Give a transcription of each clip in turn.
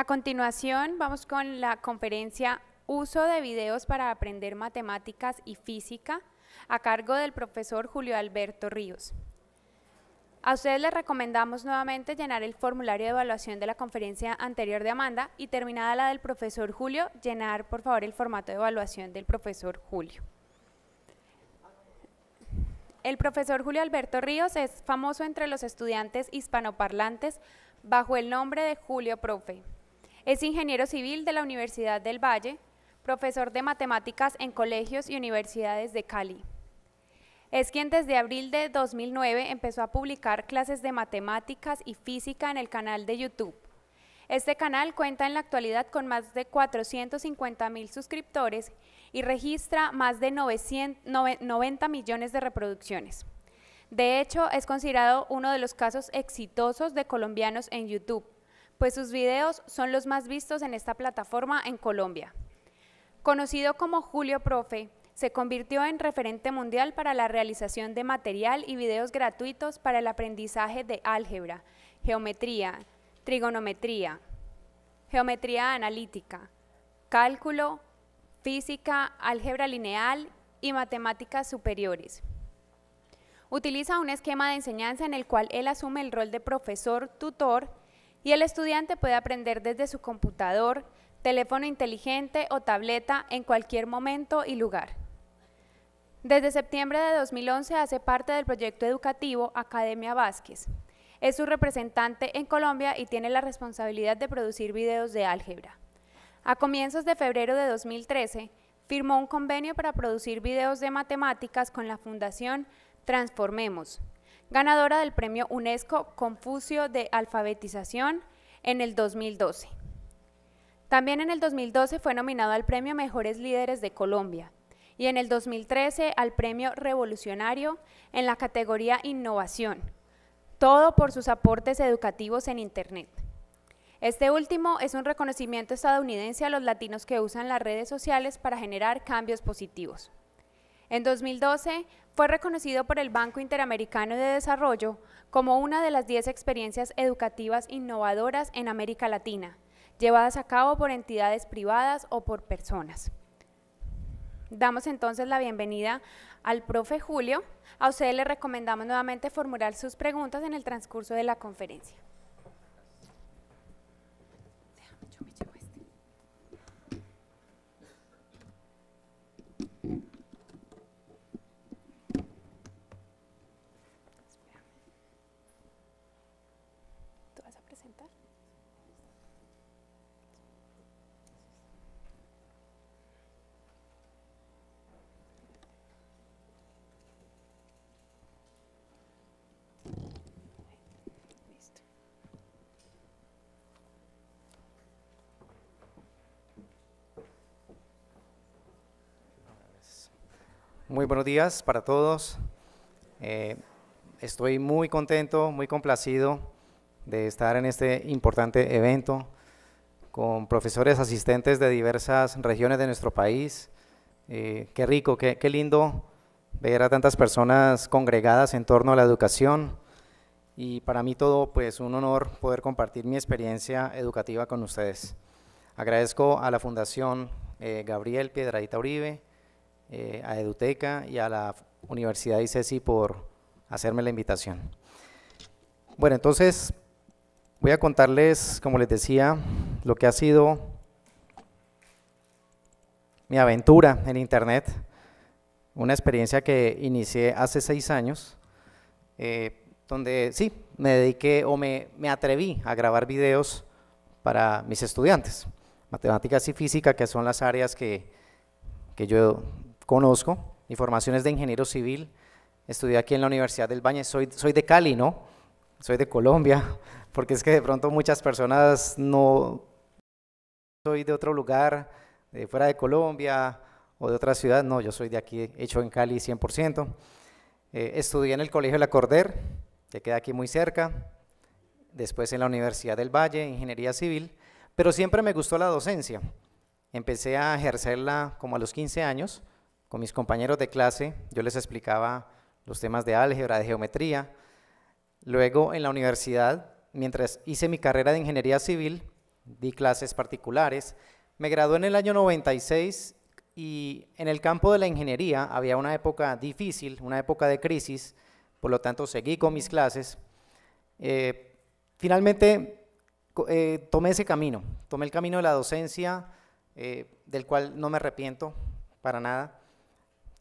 A continuación, vamos con la conferencia Uso de videos para aprender matemáticas y física a cargo del profesor Julio Alberto Ríos. A ustedes les recomendamos nuevamente llenar el formulario de evaluación de la conferencia anterior de Amanda y terminada la del profesor Julio, llenar por favor el formato de evaluación del profesor Julio. El profesor Julio Alberto Ríos es famoso entre los estudiantes hispanoparlantes bajo el nombre de Julio Profe. Es ingeniero civil de la Universidad del Valle, profesor de matemáticas en colegios y universidades de Cali. Es quien desde abril de 2009 empezó a publicar clases de matemáticas y física en el canal de YouTube. Este canal cuenta en la actualidad con más de 450 mil suscriptores y registra más de 90 millones de reproducciones. De hecho, es considerado uno de los casos exitosos de colombianos en YouTube, pues sus videos son los más vistos en esta plataforma en Colombia. Conocido como Julio Profe, se convirtió en referente mundial para la realización de material y videos gratuitos para el aprendizaje de álgebra, geometría, trigonometría, geometría analítica, cálculo, física, álgebra lineal y matemáticas superiores. Utiliza un esquema de enseñanza en el cual él asume el rol de profesor, tutor y el estudiante puede aprender desde su computador, teléfono inteligente o tableta en cualquier momento y lugar. Desde septiembre de 2011 hace parte del proyecto educativo Academia Vázquez. Es su representante en Colombia y tiene la responsabilidad de producir videos de álgebra. A comienzos de febrero de 2013, firmó un convenio para producir videos de matemáticas con la Fundación Transformemos, ganadora del premio UNESCO Confucio de Alfabetización en el 2012. También en el 2012 fue nominado al premio Mejores Líderes de Colombia y en el 2013 al premio Revolucionario en la categoría Innovación, todo por sus aportes educativos en Internet. Este último es un reconocimiento estadounidense a los latinos que usan las redes sociales para generar cambios positivos. En 2012 fue reconocido por el Banco Interamericano de Desarrollo como una de las 10 experiencias educativas innovadoras en América Latina, llevadas a cabo por entidades privadas o por personas. Damos entonces la bienvenida al profe Julio. A usted le recomendamos nuevamente formular sus preguntas en el transcurso de la conferencia. Muy buenos días para todos. Eh, estoy muy contento, muy complacido de estar en este importante evento con profesores asistentes de diversas regiones de nuestro país. Eh, qué rico, qué, lindo ver a tantas personas congregadas en torno a la educación y para mí todo pues un honor poder compartir mi experiencia educativa con ustedes. Agradezco a la Fundación eh, Gabriel Piedradita Uribe, eh, a Eduteca y a la Universidad de ICESI por hacerme la invitación. Bueno, entonces voy a contarles, como les decía, lo que ha sido mi aventura en Internet, una experiencia que inicié hace seis años, eh, donde sí, me dediqué o me, me atreví a grabar videos para mis estudiantes, matemáticas y física, que son las áreas que, que yo conozco. Mi formación es de ingeniero civil. Estudié aquí en la Universidad del Valle. Soy, de Cali, ¿no? Soy de Colombia, porque es que de pronto muchas personas no... Soy de otro lugar, de fuera de Colombia o de otra ciudad. No, yo soy de aquí, hecho en Cali 100%. Eh, estudié en el Colegio de la Corder, que queda aquí muy cerca. Después en la Universidad del Valle, Ingeniería Civil. Pero siempre me gustó la docencia. Empecé a ejercerla como a los 15 años con mis compañeros de clase yo les explicaba los temas de álgebra, de geometría. Luego en la universidad, mientras hice mi carrera de ingeniería civil, di clases particulares. Me gradué en el año 96 y en el campo de la ingeniería había una época difícil, una época de crisis, por lo tanto seguí con mis clases. Eh, finalmente eh, tomé ese camino, tomé el camino de la docencia, eh, del cual no me arrepiento para nada.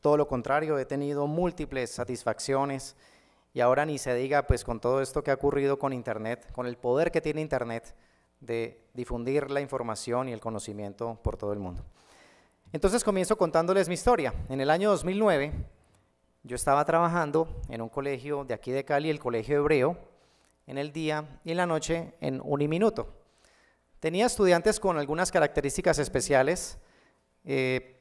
Todo lo contrario, he tenido múltiples satisfacciones y ahora ni se diga, pues con todo esto que ha ocurrido con Internet, con el poder que tiene Internet de difundir la información y el conocimiento por todo el mundo. Entonces comienzo contándoles mi historia. En el año 2009 yo estaba trabajando en un colegio de aquí de Cali, el Colegio Hebreo, en el día y en la noche en un minuto. Tenía estudiantes con algunas características especiales, eh,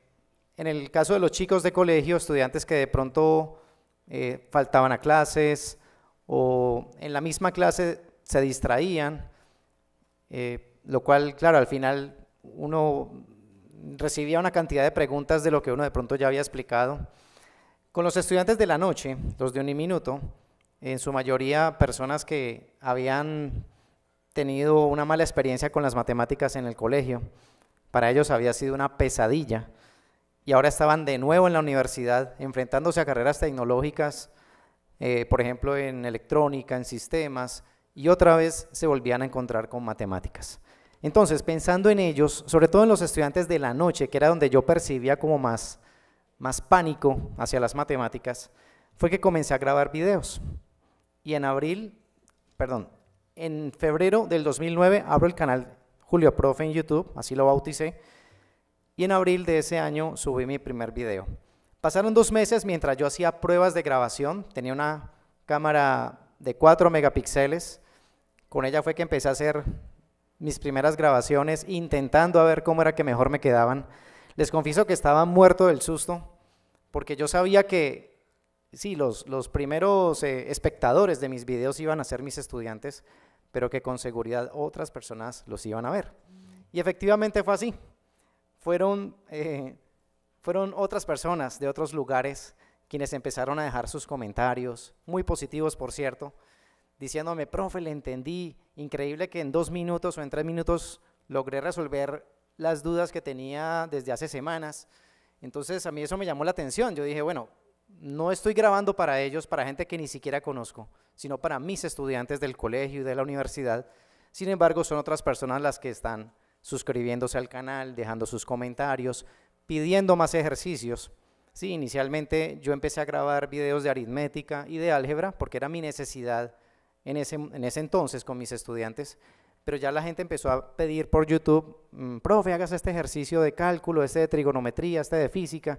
en el caso de los chicos de colegio, estudiantes que de pronto eh, faltaban a clases o en la misma clase se distraían, eh, lo cual, claro, al final uno recibía una cantidad de preguntas de lo que uno de pronto ya había explicado. Con los estudiantes de la noche, los de un minuto, en su mayoría personas que habían tenido una mala experiencia con las matemáticas en el colegio. Para ellos había sido una pesadilla y ahora estaban de nuevo en la universidad enfrentándose a carreras tecnológicas, eh, por ejemplo en electrónica, en sistemas, y otra vez se volvían a encontrar con matemáticas. Entonces, pensando en ellos, sobre todo en los estudiantes de la noche, que era donde yo percibía como más, más pánico hacia las matemáticas, fue que comencé a grabar videos. Y en abril, perdón, en febrero del 2009 abro el canal Julio Profe en YouTube, así lo bauticé, y en abril de ese año subí mi primer video. Pasaron dos meses mientras yo hacía pruebas de grabación, tenía una cámara de 4 megapíxeles, con ella fue que empecé a hacer mis primeras grabaciones intentando a ver cómo era que mejor me quedaban. Les confieso que estaba muerto del susto, porque yo sabía que, sí, los, primeros eh, espectadores de mis videos iban a ser mis estudiantes, pero que con seguridad otras personas los iban a ver. Y efectivamente fue así fueron, eh, fueron otras personas de otros lugares quienes empezaron a dejar sus comentarios, muy positivos por cierto, diciéndome, profe, le entendí, increíble que en dos minutos o en tres minutos logré resolver las dudas que tenía desde hace semanas. Entonces a mí eso me llamó la atención, yo dije, bueno, no estoy grabando para ellos, para gente que ni siquiera conozco, sino para mis estudiantes del colegio y de la universidad. Sin embargo, son otras personas las que están suscribiéndose al canal, dejando sus comentarios, pidiendo más ejercicios. Sí, inicialmente yo empecé a grabar videos de aritmética y de álgebra porque era mi necesidad en ese, entonces con mis estudiantes, pero ya la gente empezó a pedir por YouTube, mm, profe, hagas este ejercicio de cálculo, este de trigonometría, este de física,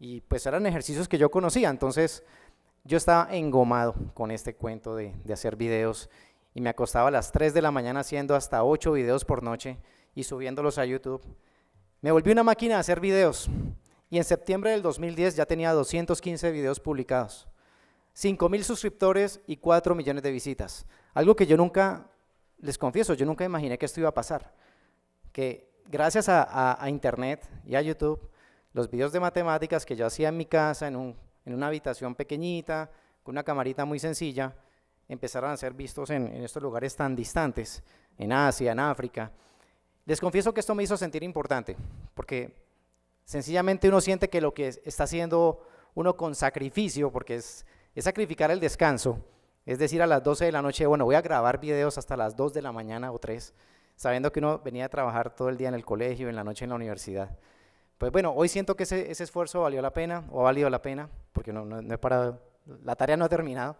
y pues eran ejercicios que yo conocía, entonces yo estaba engomado con este cuento de, de hacer videos y me acostaba a las 3 de la mañana haciendo hasta 8 videos por noche y subiéndolos a YouTube. Me volví una máquina a hacer videos y en septiembre del 2010 ya tenía 215 videos publicados, 5 mil suscriptores y 4 millones de visitas. Algo que yo nunca, les confieso, yo nunca imaginé que esto iba a pasar. Que gracias a, Internet y a YouTube, los videos de matemáticas que yo hacía en mi casa, en, un, en una habitación pequeñita, con una camarita muy sencilla, empezaron a ser vistos en estos lugares tan distantes, en Asia, en África. Les confieso que esto me hizo sentir importante, porque sencillamente uno siente que lo que está haciendo uno con sacrificio, porque es, sacrificar el descanso, es decir, a las 12 de la noche, bueno, voy a grabar videos hasta las 2 de la mañana o 3, sabiendo que uno venía a trabajar todo el día en el colegio, en la noche en la universidad. Pues bueno, hoy siento que ese, esfuerzo valió la pena, o ha valido la pena, porque no, la tarea no ha terminado.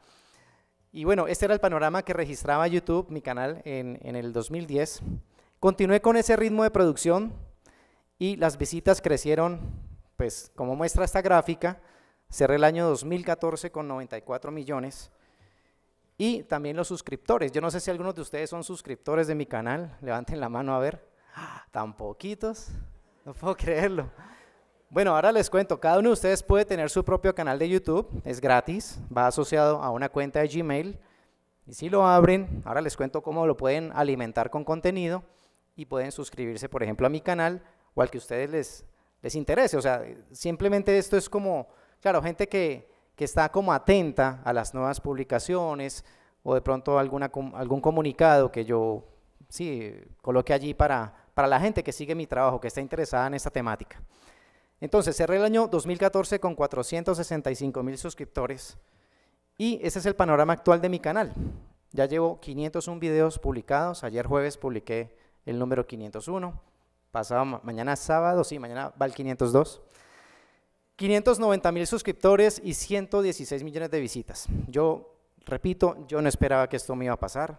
Y bueno, este era el panorama que registraba YouTube, mi canal, en, en el 2010. Continué con ese ritmo de producción y las visitas crecieron, pues como muestra esta gráfica, cerré el año 2014 con 94 millones. Y también los suscriptores. Yo no sé si algunos de ustedes son suscriptores de mi canal. Levanten la mano a ver. ¡Ah! Tan poquitos. No puedo creerlo. Bueno, ahora les cuento. Cada uno de ustedes puede tener su propio canal de YouTube. Es gratis. Va asociado a una cuenta de Gmail. Y si lo abren, ahora les cuento cómo lo pueden alimentar con contenido y pueden suscribirse, por ejemplo, a mi canal o al que a ustedes les, les interese. O sea, simplemente esto es como, claro, gente que, está como atenta a las nuevas publicaciones o de pronto alguna, algún comunicado que yo sí, coloque allí para, para la gente que sigue mi trabajo, que está interesada en esta temática. Entonces, cerré el año 2014 con 465 mil suscriptores y ese es el panorama actual de mi canal. Ya llevo 501 videos publicados, ayer jueves publiqué el número 501. Pasado mañana sábado, sí, mañana va el 502. 590 mil suscriptores y 116 millones de visitas. Yo repito, yo no esperaba que esto me iba a pasar.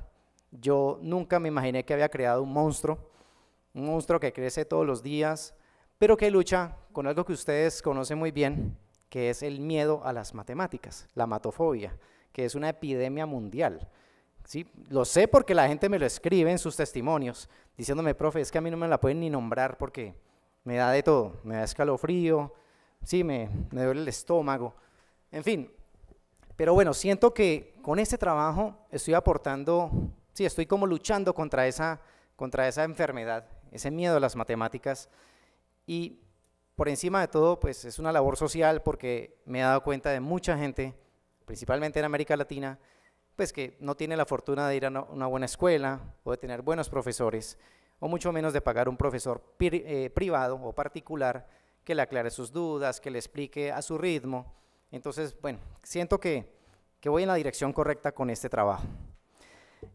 Yo nunca me imaginé que había creado un monstruo, un monstruo que crece todos los días, pero que lucha con algo que ustedes conocen muy bien, que es el miedo a las matemáticas, la matofobia, que es una epidemia mundial. ¿Sí? Lo sé porque la gente me lo escribe en sus testimonios diciéndome, profe, es que a mí no me la pueden ni nombrar porque me da de todo, me da escalofrío, sí, me, me duele el estómago, en fin. Pero bueno, siento que con este trabajo estoy aportando, sí, estoy como luchando contra esa, contra esa enfermedad, ese miedo a las matemáticas. Y por encima de todo, pues es una labor social porque me he dado cuenta de mucha gente, principalmente en América Latina, pues que no tiene la fortuna de ir a una buena escuela o de tener buenos profesores, o mucho menos de pagar un profesor eh, privado o particular que le aclare sus dudas, que le explique a su ritmo. Entonces, bueno, siento que, voy en la dirección correcta con este trabajo.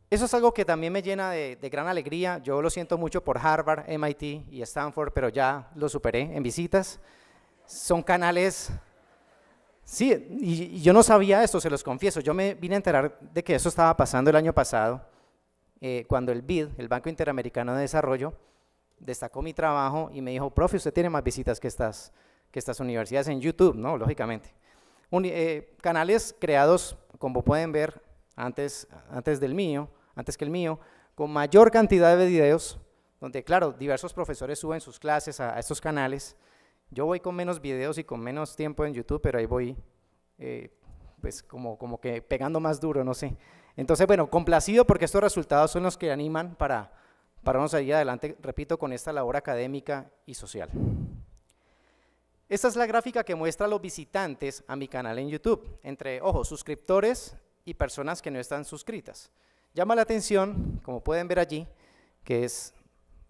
Eso es algo que también me llena de, gran alegría. Yo lo siento mucho por Harvard, MIT y Stanford, pero ya lo superé en visitas. Son canales Sí, y yo no sabía esto, se los confieso. Yo me vine a enterar de que eso estaba pasando el año pasado, eh, cuando el BID, el Banco Interamericano de Desarrollo, destacó mi trabajo y me dijo, profe, usted tiene más visitas que estas, que estas universidades en YouTube, ¿no? Lógicamente. Eh, canales creados, como pueden ver, antes, antes del mío, antes que el mío, con mayor cantidad de videos, donde, claro, diversos profesores suben sus clases a estos canales, yo voy con menos videos y con menos tiempo en YouTube, pero ahí voy, eh, pues como, como que pegando más duro, no sé. Entonces, bueno, complacido porque estos resultados son los que animan para, para adelante, repito, con esta labor académica y social. Esta es la gráfica que muestra a los visitantes a mi canal en YouTube, entre, ojo, suscriptores y personas que no están suscritas. Llama la atención, como pueden ver allí, que es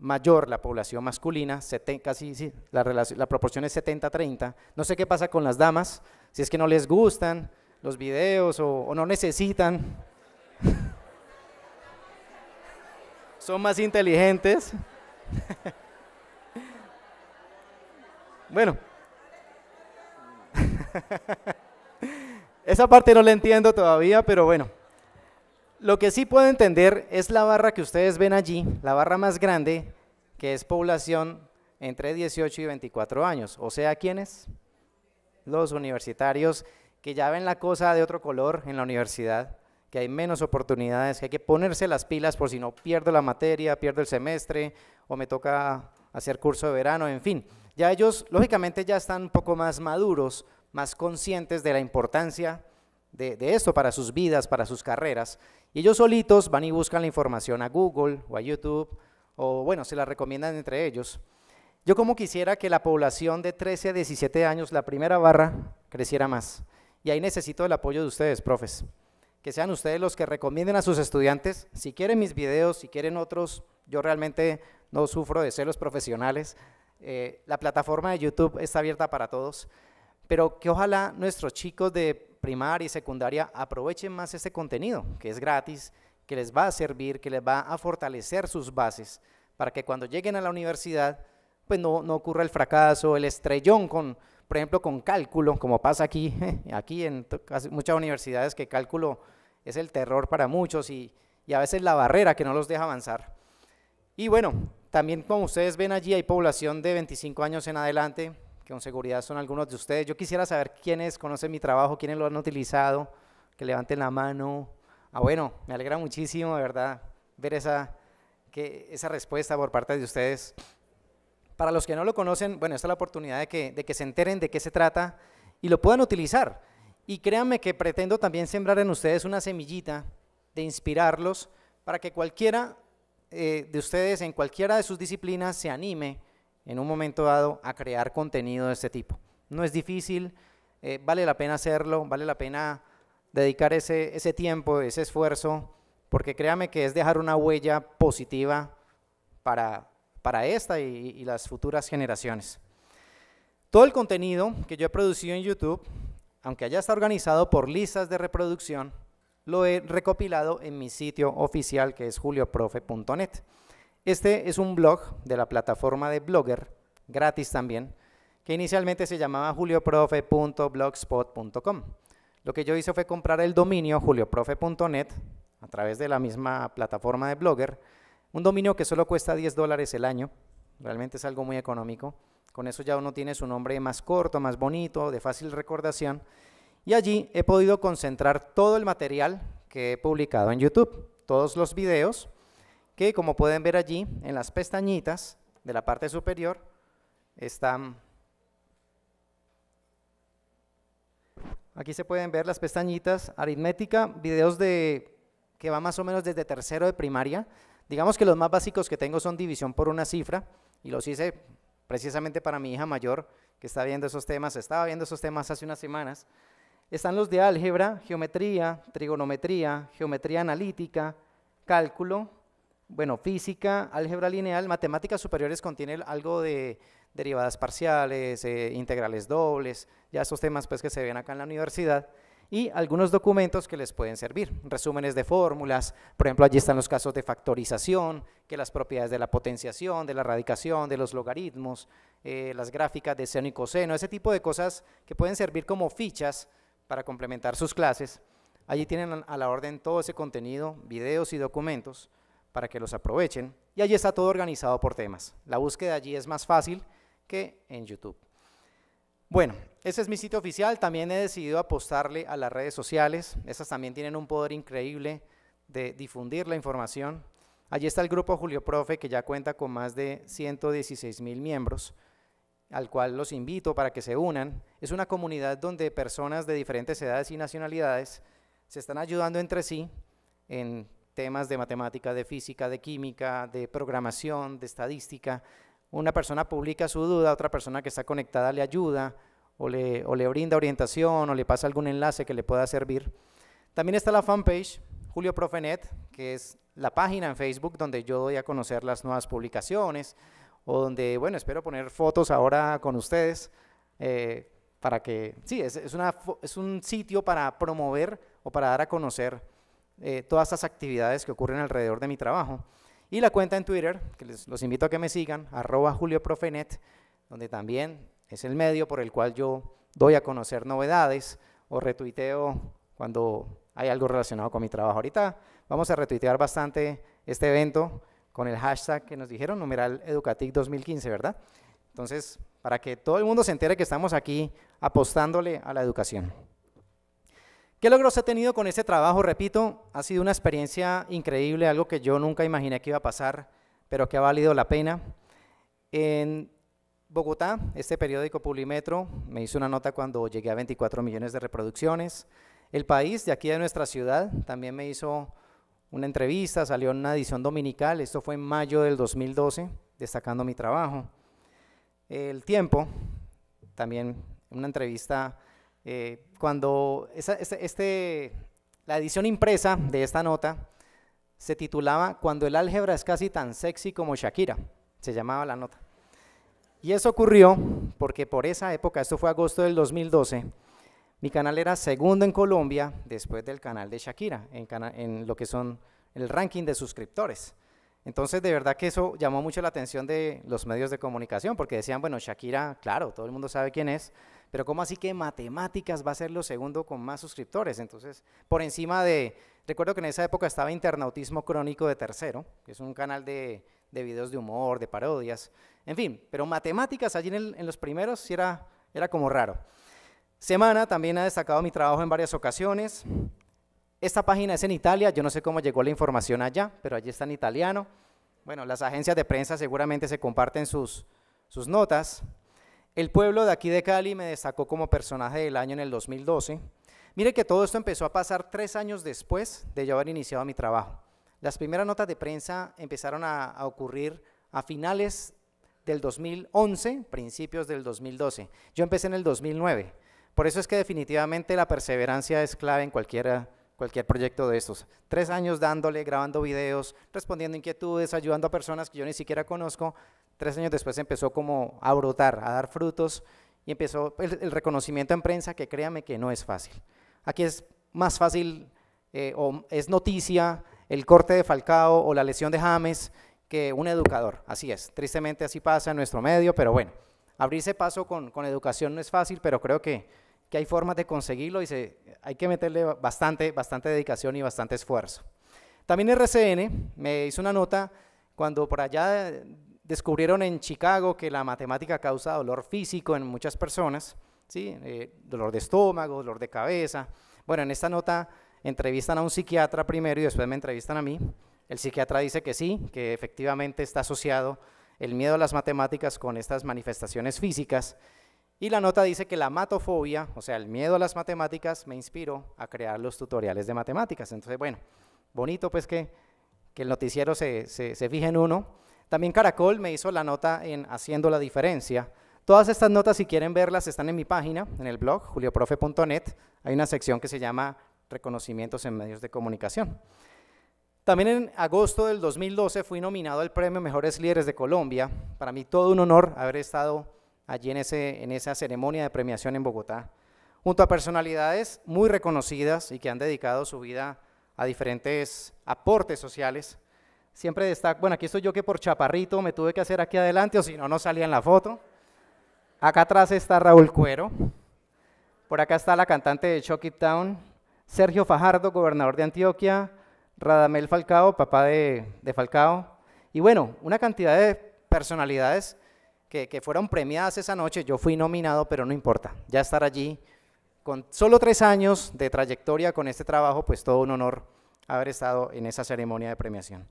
mayor la población masculina, casi sí, la, proporción es 70-30. No sé qué pasa con las damas, si es que no les gustan los videos o, o no necesitan. Son más inteligentes. bueno. Esa parte no la entiendo todavía, pero bueno. Lo que sí puedo entender es la barra que ustedes ven allí, la barra más grande, que es población entre 18 y 24 años. O sea, ¿quiénes? Los universitarios que ya ven la cosa de otro color en la universidad, que hay menos oportunidades, que hay que ponerse las pilas por si no pierdo la materia, pierdo el semestre o me toca hacer curso de verano, en fin. Ya ellos, lógicamente, ya están un poco más maduros, más conscientes de la importancia de, esto para sus vidas, para sus carreras. Y ellos solitos van y buscan la información a Google o a YouTube, o bueno, se la recomiendan entre ellos. Yo como quisiera que la población de 13 a 17 años, la primera barra, creciera más. Y ahí necesito el apoyo de ustedes, profes. Que sean ustedes los que recomienden a sus estudiantes. Si quieren mis videos, si quieren otros, yo realmente no sufro de celos profesionales. Eh, la plataforma de YouTube está abierta para todos. Pero que ojalá nuestros chicos de primaria y secundaria aprovechen más ese contenido, que es gratis, que les va a servir, que les va a fortalecer sus bases, para que cuando lleguen a la universidad, pues no, no ocurra el fracaso, el estrellón con, por ejemplo, con cálculo, como pasa aquí, aquí en muchas universidades que cálculo es el terror para muchos y, y a veces la barrera que no los deja avanzar. Y bueno, también como ustedes ven allí hay población de 25 años en adelante, que con seguridad son algunos de ustedes. Yo quisiera saber quiénes conocen mi trabajo, quiénes lo han utilizado, que levanten la mano. Ah, bueno, me alegra muchísimo, de verdad, ver esa, esa respuesta por parte de ustedes. Para los que no lo conocen, bueno, esta es la oportunidad de que, se enteren de qué se trata y lo puedan utilizar. Y créanme que pretendo también sembrar en ustedes una semillita de inspirarlos para que cualquiera eh, de ustedes en cualquiera de sus disciplinas se anime en un momento dado a crear contenido de este tipo. No es difícil, eh, vale la pena hacerlo, vale la pena dedicar ese, tiempo, ese esfuerzo, porque créame que es dejar una huella positiva para, para esta y, las futuras generaciones. Todo el contenido que yo he producido en YouTube, aunque ya está organizado por listas de reproducción, lo he recopilado en mi sitio oficial que es julioprofe.net. Este es un blog de la plataforma de Blogger, gratis también, que inicialmente se llamaba julioprofe.blogspot.com. Lo que yo hice fue comprar el dominio julioprofe.net a través de la misma plataforma de Blogger, un dominio que solo cuesta 10 dólares el año, realmente es algo muy económico. Con eso ya uno tiene su nombre más corto, más bonito, de fácil recordación. Y allí he podido concentrar todo el material que he publicado en YouTube, todos los videos, como pueden ver allí en las pestañitas de la parte superior están... Aquí se pueden ver las pestañitas aritmética, videos de que va más o menos desde tercero de primaria. Digamos que los más básicos que tengo son división por una cifra y los hice precisamente para mi hija mayor que está viendo esos temas, estaba viendo esos temas hace unas semanas. Están los de álgebra, geometría, trigonometría, geometría analítica, cálculo, bueno, física, álgebra lineal, matemáticas superiores contiene algo de derivadas parciales, eh, integrales dobles, ya esos temas pues que se ven acá en la universidad y algunos documentos que les pueden servir, resúmenes de fórmulas, por ejemplo, allí están los casos de factorización, que las propiedades de la potenciación, de la radicación, de los logaritmos, eh, las gráficas de seno y coseno, ese tipo de cosas que pueden servir como fichas para complementar sus clases. Allí tienen a la orden todo ese contenido, videos y documentos para que los aprovechen. Y allí está todo organizado por temas. La búsqueda allí es más fácil que en YouTube. Bueno, ese es mi sitio oficial. También he decidido apostarle a las redes sociales. Esas también tienen un poder increíble de difundir la información. Allí está el grupo Julio Profe, que ya cuenta con más de 116 mil miembros, al cual los invito para que se unan. Es una comunidad donde personas de diferentes edades y nacionalidades se están ayudando entre sí en temas de matemática, de física, de química, de programación, de estadística. Una persona publica su duda, otra persona que está conectada le ayuda o le, le brinda orientación o le pasa algún enlace que le pueda servir. También está la fanpage Julio Profenet, que es la página en Facebook donde yo doy a conocer las nuevas publicaciones o donde, bueno, espero poner fotos ahora con ustedes eh, para que, sí, es, es, una, es un sitio para promover o para dar a conocer eh, todas estas actividades que ocurren alrededor de mi trabajo. Y la cuenta en Twitter, que les, los invito a que me sigan, arroba julioprofenet, donde también es el medio por el cual yo doy a conocer novedades o retuiteo cuando hay algo relacionado con mi trabajo. Ahorita vamos a retuitear bastante este evento con el hashtag que nos dijeron, numeral Educatic 2015, ¿verdad? Entonces, para que todo el mundo se entere que estamos aquí apostándole a la educación. ¿Qué logros he tenido con este trabajo? Repito, ha sido una experiencia increíble, algo que yo nunca imaginé que iba a pasar, pero que ha valido la pena. En Bogotá, este periódico Pulimetro me hizo una nota cuando llegué a 24 millones de reproducciones. El país de aquí de nuestra ciudad también me hizo una entrevista, salió en una edición dominical, esto fue en mayo del 2012, destacando mi trabajo. El tiempo, también una entrevista eh, cuando este, la edición impresa de esta nota se titulaba Cuando el álgebra es casi tan sexy como Shakira, se llamaba la nota. Y eso ocurrió porque por esa época, esto fue agosto del 2012, mi canal era segundo en Colombia después del canal de Shakira, en lo que son el ranking de suscriptores. Entonces, de verdad que eso llamó mucho la atención de los medios de comunicación, porque decían, bueno, Shakira, claro, todo el mundo sabe quién es, pero ¿cómo así que matemáticas va a ser lo segundo con más suscriptores? Entonces, por encima de, recuerdo que en esa época estaba Internautismo Crónico de Tercero, que es un canal de, de videos de humor, de parodias, en fin, pero matemáticas allí en, los primeros sí era, era como raro. Semana también ha destacado mi trabajo en varias ocasiones. Esta página es en Italia, yo no sé cómo llegó la información allá, pero allí está en italiano. Bueno, las agencias de prensa seguramente se comparten sus, sus notas. El pueblo de aquí de Cali me destacó como personaje del año en el 2012. Mire que todo esto empezó a pasar tres años después de yo haber iniciado mi trabajo. Las primeras notas de prensa empezaron a, ocurrir a finales del 2011, principios del 2012. Yo empecé en el 2009. Por eso es que definitivamente la perseverancia es clave en cualquier proyecto de estos. Tres años dándole, grabando videos, respondiendo inquietudes, ayudando a personas que yo ni siquiera conozco, Tres años después empezó como a brotar, a dar frutos y empezó el, reconocimiento en prensa que créame que no es fácil. Aquí es más fácil eh, o es noticia el corte de Falcao o la lesión de James que un educador. Así es, tristemente así pasa en nuestro medio, pero bueno, abrirse paso con, educación no es fácil, pero creo que, hay formas de conseguirlo y se, hay que meterle bastante, bastante dedicación y bastante esfuerzo. También RCN me hizo una nota cuando por allá Descubrieron en Chicago que la matemática causa dolor físico en muchas personas, ¿sí? Eh, dolor de estómago, dolor de cabeza. Bueno, en esta nota entrevistan a un psiquiatra primero y después me entrevistan a mí. El psiquiatra dice que sí, que efectivamente está asociado el miedo a las matemáticas con estas manifestaciones físicas. Y la nota dice que la matofobia, o sea, el miedo a las matemáticas, me inspiró a crear los tutoriales de matemáticas. Entonces, bueno, bonito pues que, que el noticiero se, se, se fije en uno. También Caracol me hizo la nota en Haciendo la Diferencia. Todas estas notas, si quieren verlas, están en mi página, en el blog, julioprofe.net. Hay una sección que se llama Reconocimientos en Medios de Comunicación. También en agosto del 2012 fui nominado al Premio Mejores Líderes de Colombia. Para mí todo un honor haber estado allí en, ese, en esa ceremonia de premiación en Bogotá, junto a personalidades muy reconocidas y que han dedicado su vida a diferentes aportes sociales. Siempre destaco, bueno, aquí estoy yo que por chaparrito me tuve que hacer aquí adelante o si no, no salía en la foto. Acá atrás está Raúl Cuero. Por acá está la cantante de choky Town, Sergio Fajardo, gobernador de Antioquia, Radamel Falcao, papá de, Falcao. Y bueno, una cantidad de personalidades que, que, fueron premiadas esa noche. Yo fui nominado, pero no importa. Ya estar allí con solo tres años de trayectoria con este trabajo, pues todo un honor haber estado en esa ceremonia de premiación.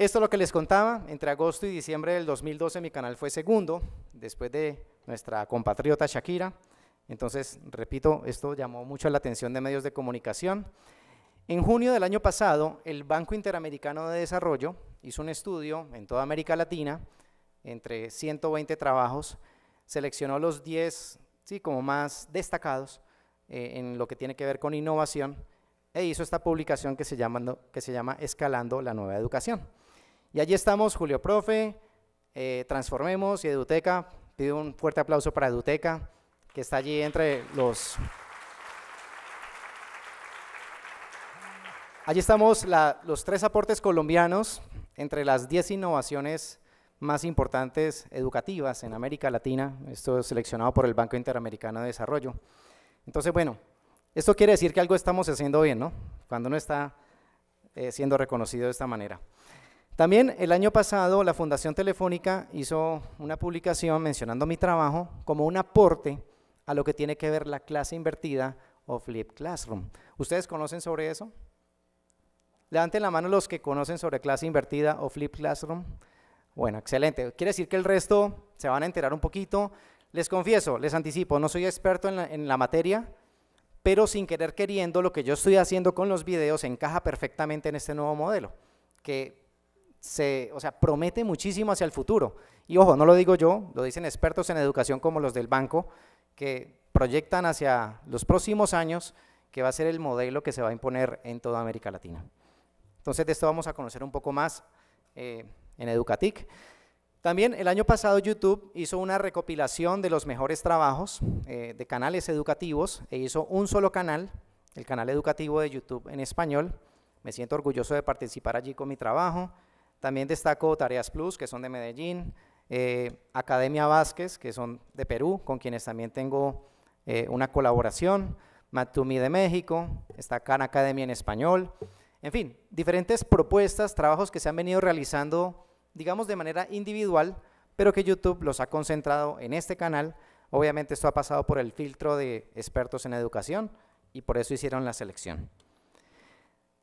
Esto es lo que les contaba. Entre agosto y diciembre del 2012 mi canal fue segundo, después de nuestra compatriota Shakira. Entonces, repito, esto llamó mucho la atención de medios de comunicación. En junio del año pasado, el Banco Interamericano de Desarrollo hizo un estudio en toda América Latina, entre 120 trabajos, seleccionó los 10, sí, como más destacados eh, en lo que tiene que ver con innovación e hizo esta publicación que se llama Escalando la Nueva Educación. Y allí estamos, Julio Profe, eh, Transformemos y Eduteca. Pido un fuerte aplauso para Eduteca, que está allí entre los... Allí estamos los tres aportes colombianos entre las 10 innovaciones más importantes educativas en América Latina. Esto es seleccionado por el Banco Interamericano de Desarrollo. Entonces, bueno, esto quiere decir que algo estamos haciendo bien, ¿no? Cuando no está eh, siendo reconocido de esta manera. También el año pasado la Fundación Telefónica hizo una publicación mencionando mi trabajo como un aporte a lo que tiene que ver la clase invertida o Flip Classroom. ¿Ustedes conocen sobre eso? Levanten la mano los que conocen sobre clase invertida o Flip Classroom. Bueno, excelente. Quiere decir que el resto se van a enterar un poquito. Les confieso, les anticipo, no soy experto en la, materia, pero sin querer queriendo, lo que yo estoy haciendo con los videos encaja perfectamente en este nuevo modelo, que se, o sea, promete muchísimo hacia el futuro. Y ojo, no lo digo yo, lo dicen expertos en educación como los del banco, que proyectan hacia los próximos años que va a ser el modelo que se va a imponer en toda América Latina. Entonces de esto vamos a conocer un poco más eh, en Educatic. También el año pasado YouTube hizo una recopilación de los mejores trabajos eh, de canales educativos e hizo un solo canal, el canal educativo de YouTube en español. Me siento orgulloso de participar allí con mi trabajo. También destaco Tareas Plus, que son de Medellín, eh, Academia Vázquez, que son de Perú, con quienes también tengo eh, una colaboración, Matumi de México, está Khan academia en español, en fin, diferentes propuestas, trabajos que se han venido realizando, digamos, de manera individual, pero que YouTube los ha concentrado en este canal. Obviamente esto ha pasado por el filtro de expertos en educación y por eso hicieron la selección.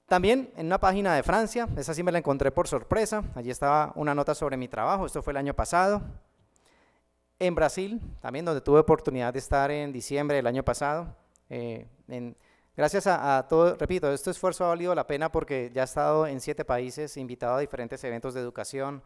También en una página de Francia, esa sí me la encontré por sorpresa, allí estaba una nota sobre mi trabajo, esto fue el año pasado. En Brasil, también donde tuve oportunidad de estar en diciembre del año pasado. Eh, en, gracias a, todo, repito, este esfuerzo ha valido la pena porque ya he estado en siete países, invitado a diferentes eventos de educación.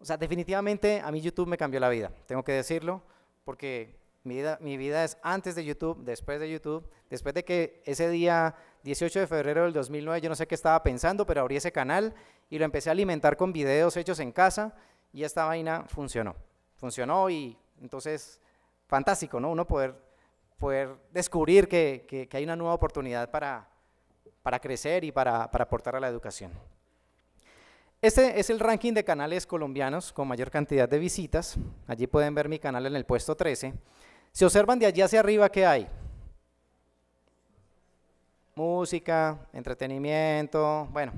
O sea, definitivamente a mí YouTube me cambió la vida, tengo que decirlo, porque mi mi vida es antes de YouTube, después de YouTube, después de que ese día 18 de febrero del 2009, yo no sé qué estaba pensando, pero abrí ese canal y lo empecé a alimentar con videos hechos en casa y esta vaina funcionó. Funcionó y entonces, fantástico, ¿no? Uno poder, poder descubrir que, hay una nueva oportunidad para, para crecer y para, para aportar a la educación. Este es el ranking de canales colombianos con mayor cantidad de visitas. Allí pueden ver mi canal en el puesto 13. Se observan de allí hacia arriba, ¿qué hay? música, entretenimiento, bueno,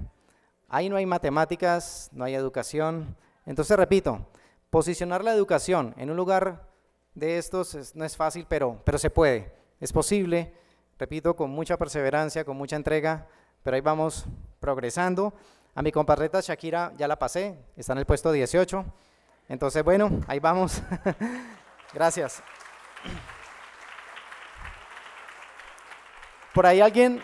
ahí no hay matemáticas, no hay educación. Entonces, repito, posicionar la educación en un lugar de estos no es fácil, pero, pero se puede, es posible, repito, con mucha perseverancia, con mucha entrega, pero ahí vamos progresando. A mi compatriota Shakira ya la pasé, está en el puesto 18. Entonces, bueno, ahí vamos. Gracias. Por ahí alguien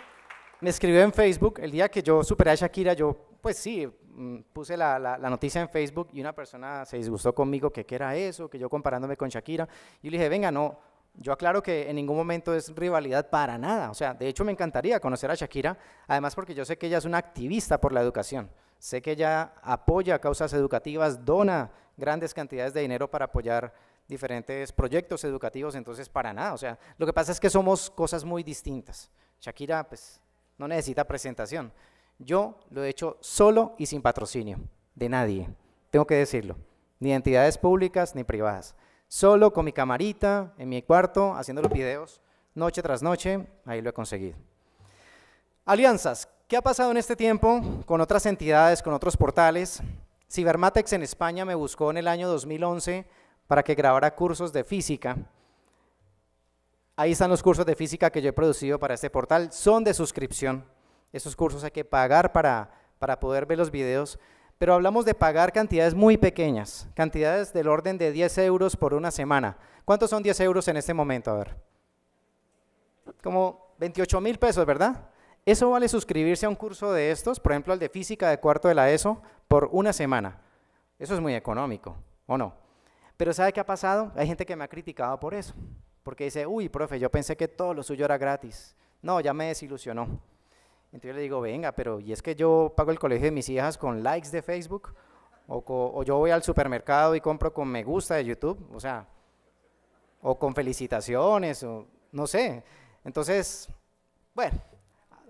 me escribió en Facebook, el día que yo superé a Shakira, yo pues sí, mm, puse la, noticia en Facebook y una persona se disgustó conmigo que qué era eso, que yo comparándome con Shakira. Y le dije, venga, no, yo aclaro que en ningún momento es rivalidad para nada. O sea, de hecho me encantaría conocer a Shakira, además porque yo sé que ella es una activista por la educación. Sé que ella apoya causas educativas, dona grandes cantidades de dinero para apoyar diferentes proyectos educativos, entonces para nada. O sea, lo que pasa es que somos cosas muy distintas. Shakira, pues no necesita presentación. Yo lo he hecho solo y sin patrocinio, de nadie, tengo que decirlo, ni entidades públicas ni privadas. Solo con mi camarita, en mi cuarto, haciendo los videos, noche tras noche, ahí lo he conseguido. Alianzas, ¿qué ha pasado en este tiempo con otras entidades, con otros portales? Cibermatex en España me buscó en el año 2011 para que grabara cursos de física Ahí están los cursos de física que yo he producido para este portal. Son de suscripción. Esos cursos hay que pagar para, poder ver los videos. Pero hablamos de pagar cantidades muy pequeñas, cantidades del orden de 10 euros por una semana. ¿Cuántos son 10 euros en este momento? A ver. Como 28 mil pesos, ¿verdad? Eso vale suscribirse a un curso de estos, por ejemplo, al de física de cuarto de la ESO, por una semana. Eso es muy económico, ¿o no? Pero ¿sabe qué ha pasado? Hay gente que me ha criticado por eso. Porque dice, uy, profe, yo pensé que todo lo suyo era gratis. No, ya me desilusionó. Entonces yo le digo, venga, pero ¿y es que yo pago el colegio de mis hijas con likes de Facebook? O, yo voy al supermercado y compro con me gusta de YouTube, o sea, o con felicitaciones, o no sé. Entonces, bueno,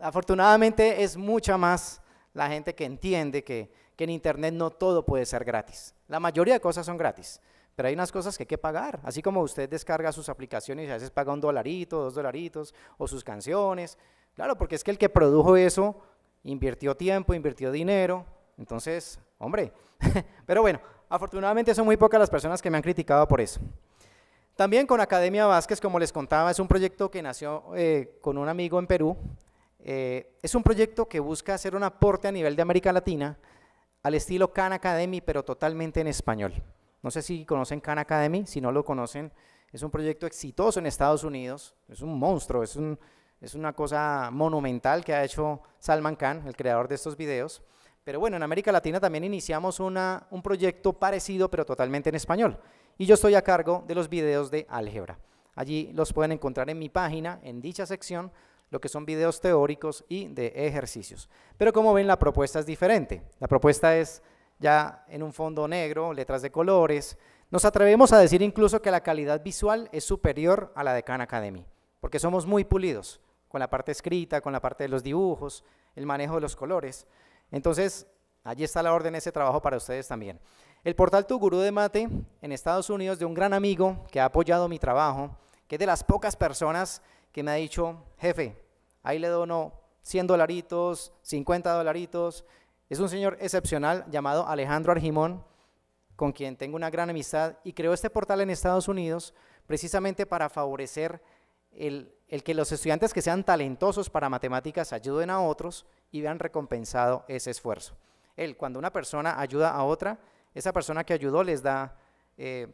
afortunadamente es mucha más la gente que entiende que, que en Internet no todo puede ser gratis. La mayoría de cosas son gratis. Pero hay unas cosas que hay que pagar, así como usted descarga sus aplicaciones y a veces paga un dolarito, dos dolaritos, o sus canciones. Claro, porque es que el que produjo eso invirtió tiempo, invirtió dinero. Entonces, hombre, pero bueno, afortunadamente son muy pocas las personas que me han criticado por eso. También con Academia Vázquez, como les contaba, es un proyecto que nació eh, con un amigo en Perú. Eh, es un proyecto que busca hacer un aporte a nivel de América Latina al estilo Khan Academy, pero totalmente en español. No sé si conocen Khan Academy, si no lo conocen, es un proyecto exitoso en Estados Unidos, es un monstruo, es, una cosa monumental que ha hecho Salman Khan, el creador de estos videos. Pero bueno, en América Latina también iniciamos un proyecto parecido, pero totalmente en español. Y yo estoy a cargo de los videos de álgebra. Allí los pueden encontrar en mi página, en dicha sección, lo que son videos teóricos y de ejercicios. Pero como ven, la propuesta es diferente. La propuesta es ya en un fondo negro, letras de colores. Nos atrevemos a decir incluso que la calidad visual es superior a la de Khan Academy, porque somos muy pulidos con la parte escrita, con la parte de los dibujos, el manejo de los colores. Entonces, allí está la orden, ese trabajo para ustedes también. El portal Tu de Mate en Estados Unidos de un gran amigo que ha apoyado mi trabajo, que es de las pocas personas que me ha dicho, jefe, ahí le dono 100 dolaritos, 50 dolaritos, es un señor excepcional llamado Alejandro Argimón, con quien tengo una gran amistad, y creó este portal en Estados Unidos precisamente para favorecer el, que los estudiantes que sean talentosos para matemáticas ayuden a otros y vean recompensado ese esfuerzo. Él, cuando una persona ayuda a otra, esa persona que ayudó les da, eh,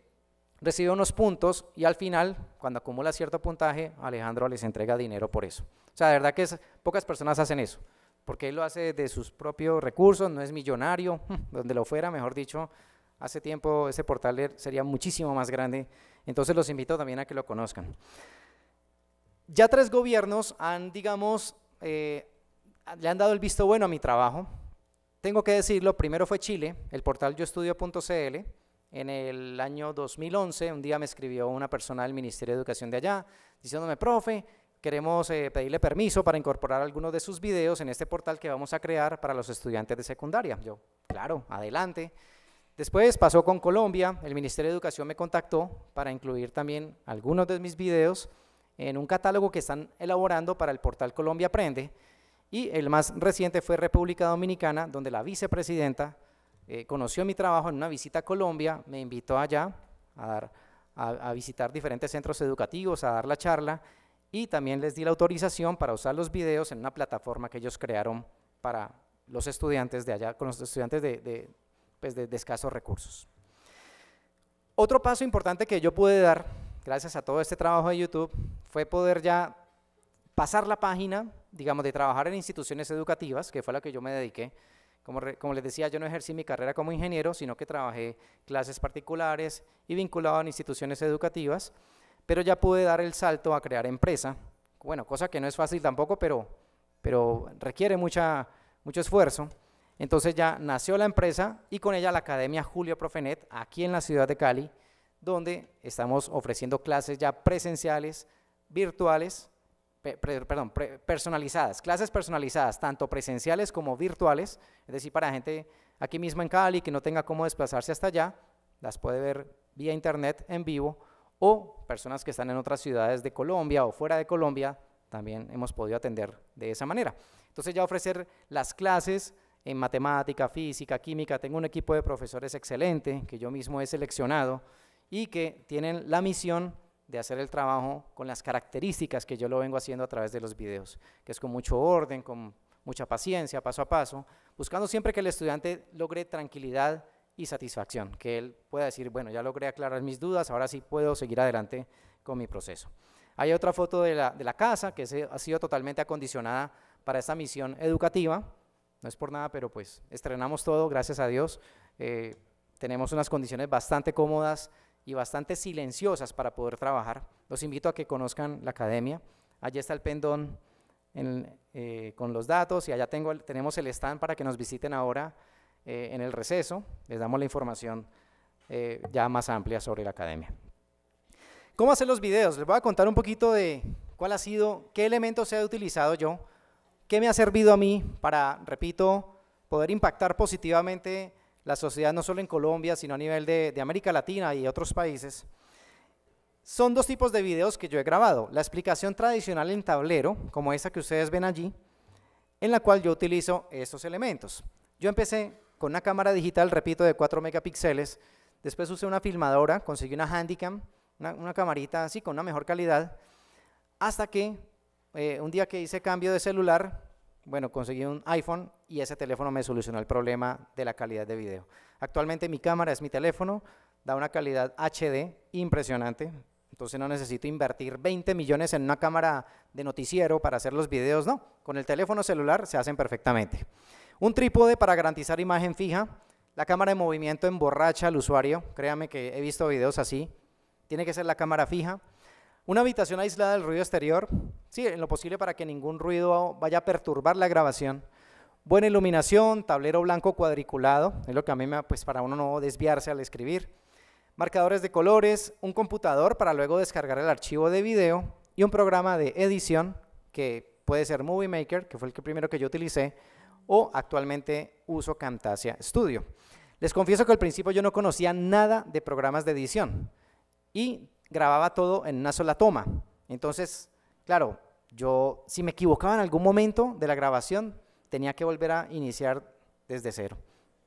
recibe unos puntos y al final, cuando acumula cierto puntaje, Alejandro les entrega dinero por eso. O sea, de verdad que pocas personas hacen eso porque él lo hace de sus propios recursos, no es millonario, donde lo fuera, mejor dicho, hace tiempo ese portal er, sería muchísimo más grande, entonces los invito también a que lo conozcan. Ya tres gobiernos han, digamos, eh, le han dado el visto bueno a mi trabajo. Tengo que decirlo, primero fue Chile, el portal yoestudio.cl, en el año 2011, un día me escribió una persona del Ministerio de Educación de allá, diciéndome, profe, queremos eh, pedirle permiso para incorporar algunos de sus videos en este portal que vamos a crear para los estudiantes de secundaria. Yo, claro, adelante. Después pasó con Colombia, el Ministerio de Educación me contactó para incluir también algunos de mis videos en un catálogo que están elaborando para el portal Colombia Aprende. Y el más reciente fue República Dominicana, donde la vicepresidenta eh, conoció mi trabajo en una visita a Colombia, me invitó allá a, dar, a visitar diferentes centros educativos, a dar la charla y también les di la autorización para usar los videos en una plataforma que ellos crearon para los estudiantes de allá, con los estudiantes pues, de, escasos recursos. Otro paso importante que yo pude dar, gracias a todo este trabajo de YouTube, fue poder ya pasar la página, digamos, de trabajar en instituciones educativas, que fue a la que yo me dediqué. Como, como les decía, yo no ejercí mi carrera como ingeniero, sino que trabajé clases particulares y vinculado a instituciones educativas pero ya pude dar el salto a crear empresa. Bueno, cosa que no es fácil tampoco, pero, pero requiere mucha, mucho esfuerzo. Entonces ya nació la empresa y con ella la Academia Julio Profenet, aquí en la ciudad de Cali, donde estamos ofreciendo clases ya presenciales, virtuales, perdón, personalizadas, clases personalizadas, tanto presenciales como virtuales, es decir, para gente aquí mismo en Cali que no tenga cómo desplazarse hasta allá, las puede ver vía internet en vivo o personas que están en otras ciudades de Colombia o fuera de Colombia, también hemos podido atender de esa manera. Entonces ya ofrecer las clases en matemática, física, química, tengo un equipo de profesores excelente que yo mismo he seleccionado y que tienen la misión de hacer el trabajo con las características que yo lo vengo haciendo a través de los videos, que es con mucho orden, con mucha paciencia, paso a paso, buscando siempre que el estudiante logre tranquilidad y satisfacción, que él pueda decir, bueno, ya logré aclarar mis dudas, ahora sí puedo seguir adelante con mi proceso. Hay otra foto de la, casa que se, ha sido totalmente acondicionada para esta misión educativa, no es por nada, pero pues estrenamos todo, gracias a Dios. Eh, tenemos unas condiciones bastante cómodas y bastante silenciosas para poder trabajar. Los invito a que conozcan la academia. Allí está el pendón eh, con los datos y allá tengo, tenemos el stand para que nos visiten ahora eh, en el receso les damos la información eh, ya más amplia sobre la academia. ¿Cómo hacer los videos? Les voy a contar un poquito de cuál ha sido, qué elementos he utilizado yo, qué me ha servido a mí para, repito, poder impactar positivamente la sociedad no solo en Colombia, sino a nivel de, de América Latina y otros países. Son dos tipos de videos que yo he grabado. La explicación tradicional en tablero, como esa que ustedes ven allí, en la cual yo utilizo estos elementos. Yo empecé con una cámara digital, repito, de 4 megapíxeles. Después usé una filmadora, conseguí una Handycam, una, una camarita así con una mejor calidad, hasta que eh, un día que hice cambio de celular, bueno, conseguí un iPhone y ese teléfono me solucionó el problema de la calidad de video. Actualmente mi cámara es mi teléfono, da una calidad HD impresionante, entonces no necesito invertir 20 millones en una cámara de noticiero para hacer los videos, no, con el teléfono celular se hacen perfectamente. Un trípode para garantizar imagen fija. La cámara de movimiento emborracha al usuario. Créame que he visto videos así. Tiene que ser la cámara fija. Una habitación aislada del ruido exterior. Sí, en lo posible para que ningún ruido vaya a perturbar la grabación. Buena iluminación, tablero blanco cuadriculado, es lo que a mí me, pues para uno no desviarse al escribir. Marcadores de colores, un computador para luego descargar el archivo de video y un programa de edición que puede ser Movie Maker, que fue el que primero que yo utilicé, o actualmente uso Camtasia Studio. Les confieso que al principio yo no conocía nada de programas de edición y grababa todo en una sola toma. Entonces, claro, yo si me equivocaba en algún momento de la grabación, tenía que volver a iniciar desde cero.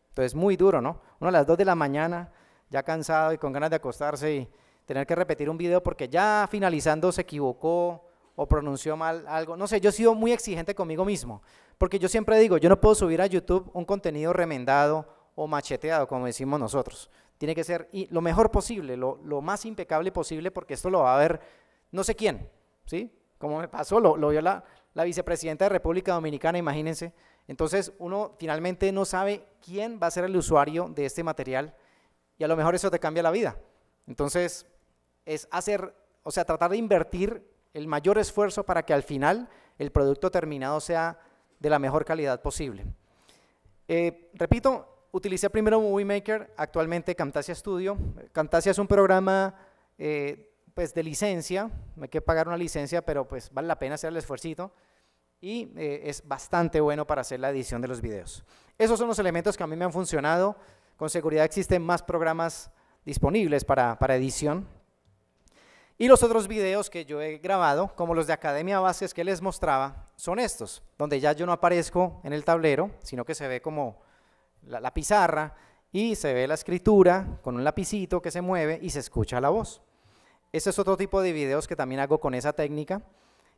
Entonces, muy duro, ¿no? Uno a las dos de la mañana, ya cansado y con ganas de acostarse y tener que repetir un video porque ya finalizando se equivocó o pronunció mal algo. No sé, yo he sido muy exigente conmigo mismo, porque yo siempre digo, yo no puedo subir a YouTube un contenido remendado o macheteado, como decimos nosotros. Tiene que ser lo mejor posible, lo, más impecable posible, porque esto lo va a ver no sé quién, ¿sí? Como me pasó, lo, lo vio la, la vicepresidenta de República Dominicana, imagínense. Entonces, uno finalmente no sabe quién va a ser el usuario de este material y a lo mejor eso te cambia la vida. Entonces, es hacer, o sea, tratar de invertir el mayor esfuerzo para que al final el producto terminado sea de la mejor calidad posible. Eh, repito, utilicé primero Movie Maker, actualmente Camtasia Studio. Camtasia es un programa eh, pues de licencia, me hay que pagar una licencia, pero pues vale la pena hacer el esfuercito y eh, es bastante bueno para hacer la edición de los videos. Esos son los elementos que a mí me han funcionado. Con seguridad existen más programas disponibles para, para edición, y los otros videos que yo he grabado, como los de Academia Bases que les mostraba, son estos, donde ya yo no aparezco en el tablero, sino que se ve como la, pizarra y se ve la escritura con un lapicito que se mueve y se escucha la voz. Ese es otro tipo de videos que también hago con esa técnica.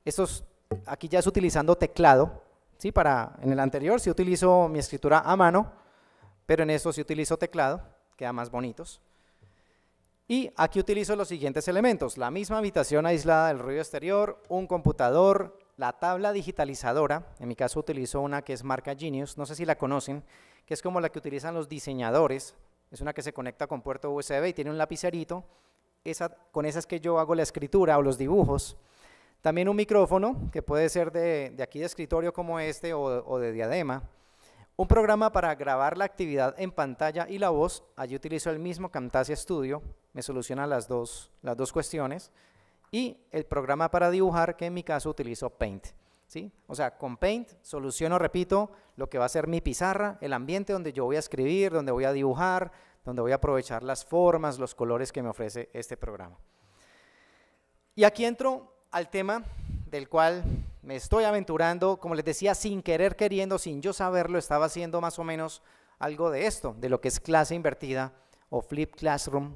Estos aquí ya es utilizando teclado, ¿sí? Para, en el anterior sí utilizo mi escritura a mano, pero en estos sí utilizo teclado, queda más bonitos. Y aquí utilizo los siguientes elementos. La misma habitación aislada del ruido exterior, un computador, la tabla digitalizadora, en mi caso utilizo una que es marca Genius, no sé si la conocen, que es como la que utilizan los diseñadores, es una que se conecta con puerto USB y tiene un lapicerito, con esas es que yo hago la escritura o los dibujos. También un micrófono, que puede ser de, aquí de escritorio como este o de diadema. Un programa para grabar la actividad en pantalla y la voz. Allí utilizo el mismo Camtasia Studio, me soluciona las dos, las dos cuestiones. Y el programa para dibujar, que en mi caso utilizo Paint. ¿sí? O sea, con Paint soluciono, repito, lo que va a ser mi pizarra, el ambiente donde yo voy a escribir, donde voy a dibujar, donde voy a aprovechar las formas, los colores que me ofrece este programa. Y aquí entro al tema del cual me estoy aventurando, como les decía, sin querer queriendo, sin yo saberlo, estaba haciendo más o menos algo de esto, de lo que es clase invertida o flip classroom,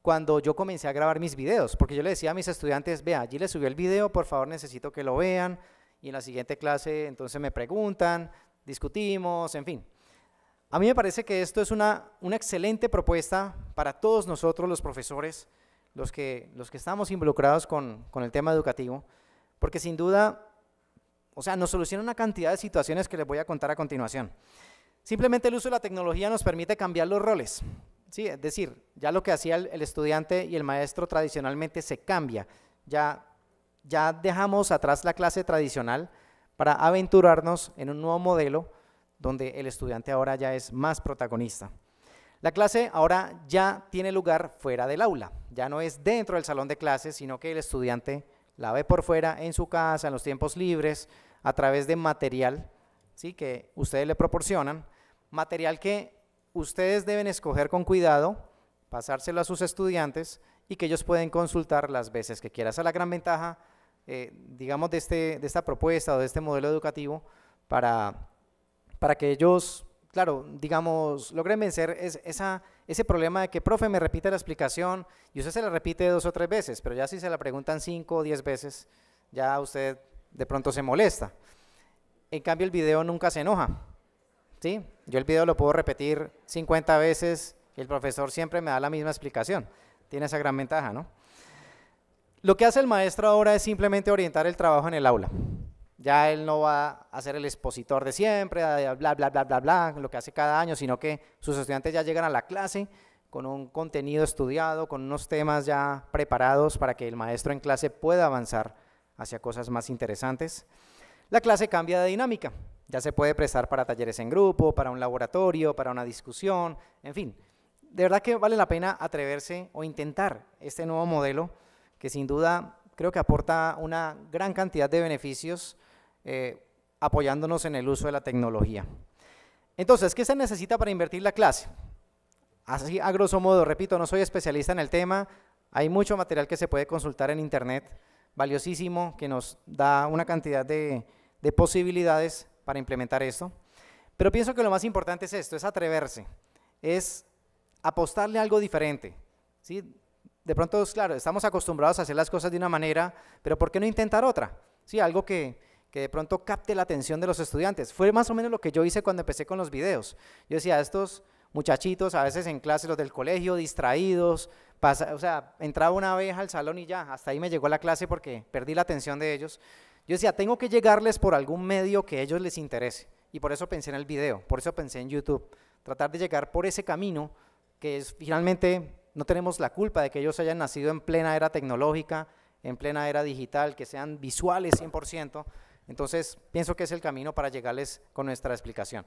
cuando yo comencé a grabar mis videos, porque yo le decía a mis estudiantes, vea, allí les subió el video, por favor necesito que lo vean, y en la siguiente clase entonces me preguntan, discutimos, en fin. A mí me parece que esto es una, una excelente propuesta para todos nosotros los profesores, los que, los que estamos involucrados con, con el tema educativo, porque sin duda, o sea, nos soluciona una cantidad de situaciones que les voy a contar a continuación. Simplemente el uso de la tecnología nos permite cambiar los roles. ¿sí? Es decir, ya lo que hacía el, estudiante y el maestro tradicionalmente se cambia. Ya, ya dejamos atrás la clase tradicional para aventurarnos en un nuevo modelo donde el estudiante ahora ya es más protagonista. La clase ahora ya tiene lugar fuera del aula, ya no es dentro del salón de clases, sino que el estudiante la ve por fuera en su casa, en los tiempos libres, a través de material ¿sí? que ustedes le proporcionan, material que ustedes deben escoger con cuidado, pasárselo a sus estudiantes y que ellos pueden consultar las veces que quieras Esa es la gran ventaja, eh, digamos, de, este, de esta propuesta o de este modelo educativo para, para que ellos, claro, digamos, logren vencer es, esa ese problema de que, profe, me repite la explicación y usted se la repite dos o tres veces, pero ya si se la preguntan cinco o diez veces, ya usted de pronto se molesta. En cambio, el video nunca se enoja. ¿sí? Yo el video lo puedo repetir 50 veces y el profesor siempre me da la misma explicación. Tiene esa gran ventaja, ¿no? Lo que hace el maestro ahora es simplemente orientar el trabajo en el aula. Ya él no va a ser el expositor de siempre, bla, bla, bla, bla, bla, lo que hace cada año, sino que sus estudiantes ya llegan a la clase con un contenido estudiado, con unos temas ya preparados para que el maestro en clase pueda avanzar hacia cosas más interesantes. La clase cambia de dinámica, ya se puede prestar para talleres en grupo, para un laboratorio, para una discusión, en fin. De verdad que vale la pena atreverse o intentar este nuevo modelo que sin duda creo que aporta una gran cantidad de beneficios eh, apoyándonos en el uso de la tecnología. Entonces, ¿qué se necesita para invertir la clase? Así, a grosso modo, repito, no soy especialista en el tema, hay mucho material que se puede consultar en Internet, valiosísimo, que nos da una cantidad de, posibilidades para implementar esto. Pero pienso que lo más importante es esto, es atreverse, es apostarle algo diferente. ¿sí? De pronto, claro, estamos acostumbrados a hacer las cosas de una manera, pero ¿por qué no intentar otra? ¿Sí? Algo que, que de pronto capte la atención de los estudiantes. Fue más o menos lo que yo hice cuando empecé con los videos. Yo decía, estos muchachitos, a veces en clase los del colegio, distraídos, pasa, o sea, entraba una vez al salón y ya, hasta ahí me llegó la clase porque perdí la atención de ellos. Yo decía, tengo que llegarles por algún medio que a ellos les interese. Y por eso pensé en el video, por eso pensé en YouTube. Tratar de llegar por ese camino que es, finalmente no tenemos la culpa de que ellos hayan nacido en plena era tecnológica, en plena era digital, que sean visuales 100%. Entonces, pienso que es el camino para llegarles con nuestra explicación.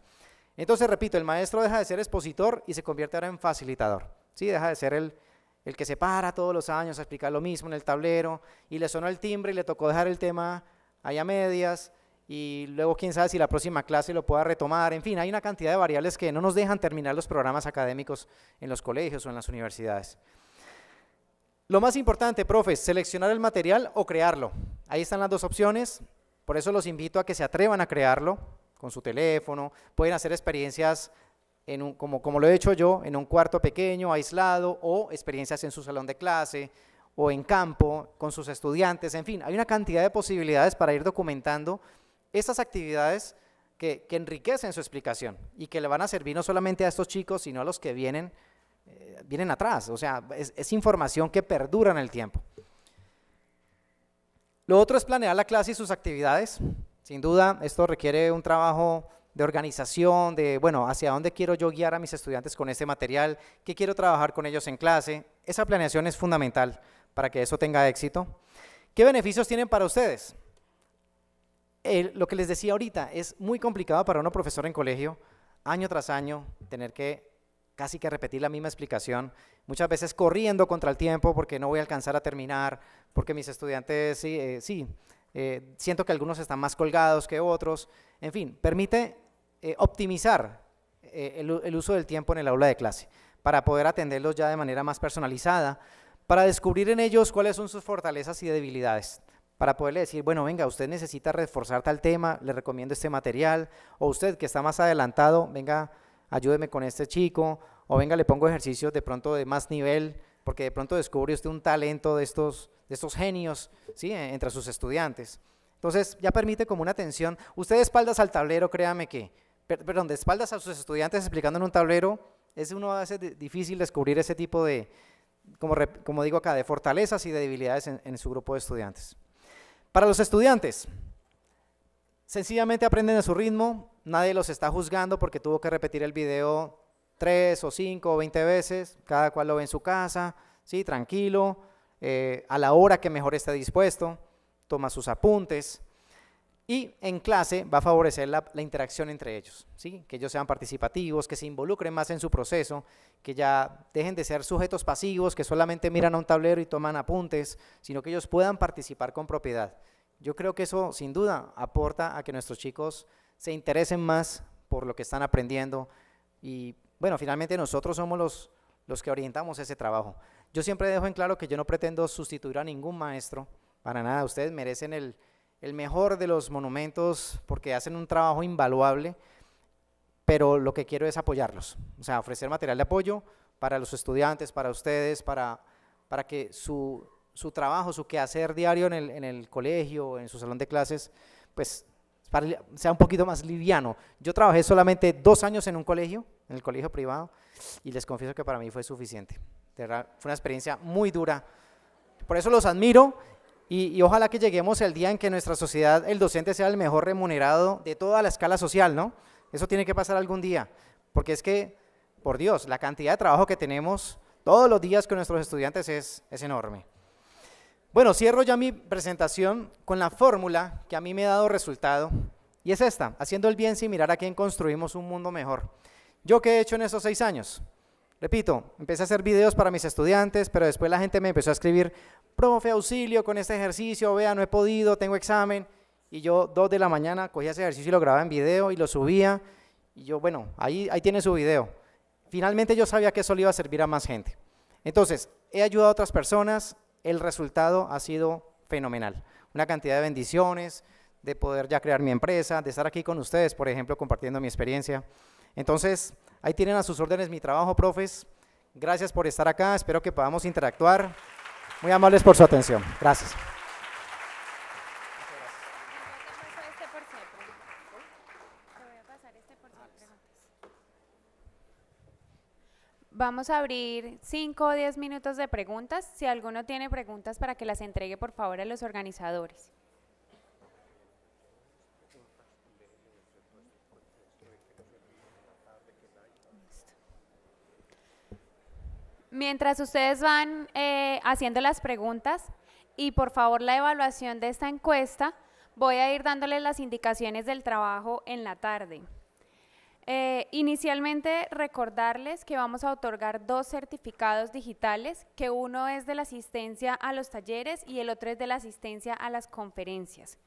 Entonces, repito, el maestro deja de ser expositor y se convierte ahora en facilitador. ¿sí? Deja de ser el, el que se para todos los años a explicar lo mismo en el tablero y le sonó el timbre y le tocó dejar el tema allá a medias y luego quién sabe si la próxima clase lo pueda retomar. En fin, hay una cantidad de variables que no nos dejan terminar los programas académicos en los colegios o en las universidades. Lo más importante, profes, seleccionar el material o crearlo. Ahí están las dos opciones. Por eso los invito a que se atrevan a crearlo con su teléfono. Pueden hacer experiencias como, lo he hecho yo, en un cuarto pequeño, aislado, o experiencias en su salón de clase, o en campo, con sus estudiantes, en fin, hay una cantidad de posibilidades para ir documentando estas actividades que, enriquecen su explicación y que le van a servir no solamente a estos chicos, sino a los que vienen, eh, vienen atrás. O sea, es información que perdura en el tiempo. Lo otro es planear la clase y sus actividades. Sin duda, esto requiere un trabajo de organización, de, bueno, hacia dónde quiero yo guiar a mis estudiantes con este material, qué quiero trabajar con ellos en clase. Esa planeación es fundamental para que eso tenga éxito. ¿Qué beneficios tienen para ustedes? lo que les decía ahorita, es muy complicado para uno profesor en colegio, año tras año, tener que casi que repetir la misma explicación, muchas veces corriendo contra el tiempo porque no voy a alcanzar a terminar, porque mis estudiantes sí, eh, sí eh, siento que algunos están más colgados que otros, en fin, permite eh, optimizar el, el uso del tiempo en el aula de clase para poder atenderlos ya de manera más personalizada, para descubrir en ellos cuáles son sus fortalezas y debilidades, para poderle decir, bueno, venga, usted necesita reforzar tal tema, le recomiendo este material, o usted que está más adelantado, venga, ayúdeme con este chico, o venga, le pongo ejercicios de pronto de más nivel, porque de pronto descubre usted un talento de estos, de estos genios, e, Entre sus estudiantes. Entonces, ya permite como una atención. Usted de espaldas al tablero, créame que, perdón, de espaldas a sus estudiantes explicando en un tablero, es uno a veces difícil descubrir ese tipo de, como, digo acá, de fortalezas y de debilidades en su grupo de estudiantes. Para los estudiantes, sencillamente aprenden a su ritmo, nadie los está juzgando porque tuvo que repetir el video tres o cinco o veinte veces, cada cual lo ve en su casa, ¿sí? tranquilo, eh, a la hora que mejor está dispuesto, toma sus apuntes y en clase va a favorecer la, interacción entre ellos, ¿sí? que ellos sean participativos, que se involucren más en su proceso, que ya dejen de ser sujetos pasivos, que solamente miran a un tablero y toman apuntes, sino que ellos puedan participar con propiedad. Yo creo que eso sin duda aporta a que nuestros chicos se interesen más por lo que están aprendiendo y bueno, finalmente nosotros somos los, los que orientamos ese trabajo. Yo siempre dejo en claro que yo no pretendo sustituir a ningún maestro, para nada, ustedes merecen el, el mejor de los monumentos porque hacen un trabajo invaluable, pero lo que quiero es apoyarlos, o sea, ofrecer material de apoyo para los estudiantes, para ustedes, para, para que su, trabajo, su quehacer diario en el, en el colegio, en su salón de clases, pues para sea un poquito más liviano. Yo trabajé solamente dos años en un colegio, en el colegio privado, y les confieso que para mí fue suficiente. fue una experiencia muy dura. Por eso los admiro y, ojalá que lleguemos al día en que nuestra sociedad, el docente sea el mejor remunerado de toda la escala social, ¿no? Eso tiene que pasar algún día, porque es que, por Dios, la cantidad de trabajo que tenemos todos los días con nuestros estudiantes es enorme. Bueno, cierro ya mi presentación con la fórmula que a mí me ha dado resultado y es esta, haciendo el bien sin mirar a quién construimos un mundo mejor. ¿Yo qué he hecho en esos seis años? Repito, empecé a hacer videos para mis estudiantes, pero después la gente me empezó a escribir, profe, auxilio con este ejercicio, vea, no he podido, tengo examen. Y yo, dos de la mañana, cogía ese ejercicio y lo grababa en video y lo subía. Y yo, bueno, ahí, ahí tiene su video. Finalmente yo sabía que eso le iba a servir a más gente. Entonces, he ayudado a otras personas, el resultado ha sido fenomenal. Una cantidad de bendiciones, de poder ya crear mi empresa, de estar aquí con ustedes, por ejemplo, compartiendo mi experiencia. Entonces, ahí tienen a sus órdenes mi trabajo, profes. Gracias por estar acá, espero que podamos interactuar. Muy amables por su atención. Gracias. Vamos a abrir 5 o 10 minutos de preguntas. Si alguno tiene preguntas para que las entregue por favor a los organizadores. Mientras ustedes van eh, haciendo las preguntas y por favor la evaluación de esta encuesta, voy a ir dándole las indicaciones del trabajo en la tarde. Eh, inicialmente recordarles que vamos a otorgar dos certificados digitales, que uno es de la asistencia a los talleres y el otro es de la asistencia a las conferencias.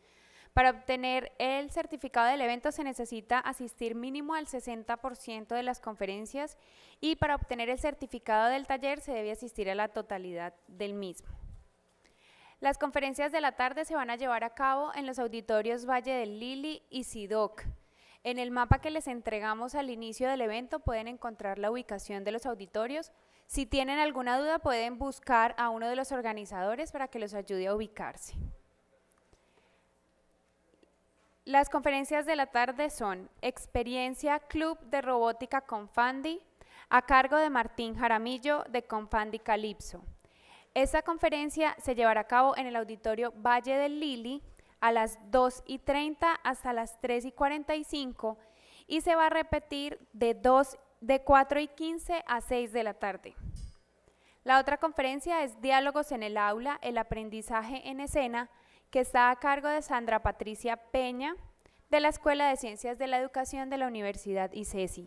Para obtener el certificado del evento se necesita asistir mínimo al 60% de las conferencias y para obtener el certificado del taller se debe asistir a la totalidad del mismo. Las conferencias de la tarde se van a llevar a cabo en los auditorios Valle del Lili y SIDOC. En el mapa que les entregamos al inicio del evento pueden encontrar la ubicación de los auditorios. Si tienen alguna duda pueden buscar a uno de los organizadores para que los ayude a ubicarse. Las conferencias de la tarde son Experiencia Club de Robótica Confandi, a cargo de Martín Jaramillo de Confandi Calipso. Esta conferencia se llevará a cabo en el auditorio Valle del Lili a las 2 y 30 hasta las 3 y 45 y se va a repetir de, 2, de 4 y 15 a 6 de la tarde. La otra conferencia es Diálogos en el aula, el aprendizaje en escena, que está a cargo de Sandra Patricia Peña, de la Escuela de Ciencias de la Educación de la Universidad ICESI.